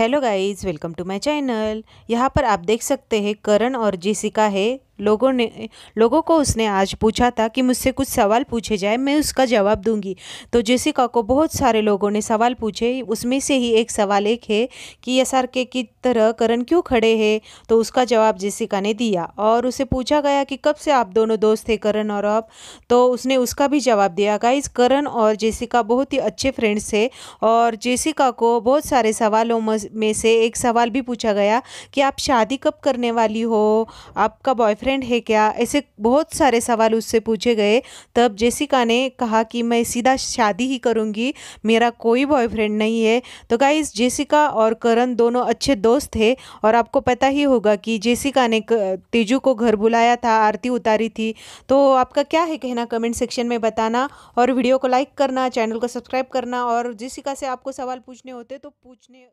hello guys welcome to my channel यहाँ पर आप देख सकते हैं करण और जेसिका है लोगों ने लोगों को उसने आज पूछा था कि मुझसे कुछ सवाल पूछे जाए मैं उसका जवाब दूंगी तो जेसिका को बहुत सारे लोगों ने सवाल पूछे उसमें से ही एक सवाल एक है कि एस की तरह करण क्यों खड़े हैं तो उसका जवाब जेसिका ने दिया और उसे पूछा गया कि कब से आप दोनों दोस्त थे करण और अब तो उसने उसका भी जवाब दिया गाइज करण और जेसिका बहुत ही अच्छे फ्रेंड्स थे और जेसिका को बहुत सारे सवालों में से एक सवाल भी पूछा गया कि आप शादी कब करने वाली हो आपका बॉयफ्रेंड बॉयफ्रेंड है क्या ऐसे बहुत सारे सवाल उससे पूछे गए तब जेसिका ने कहा कि मैं सीधा शादी ही करूँगी मेरा कोई बॉयफ्रेंड नहीं है तो गाइज जेसिका और करण दोनों अच्छे दोस्त थे और आपको पता ही होगा कि जेसिका ने तेजू को घर बुलाया था आरती उतारी थी तो आपका क्या है कहना कमेंट सेक्शन में बताना और वीडियो को लाइक करना चैनल को सब्सक्राइब करना और जेसिका से आपको सवाल पूछने होते तो पूछने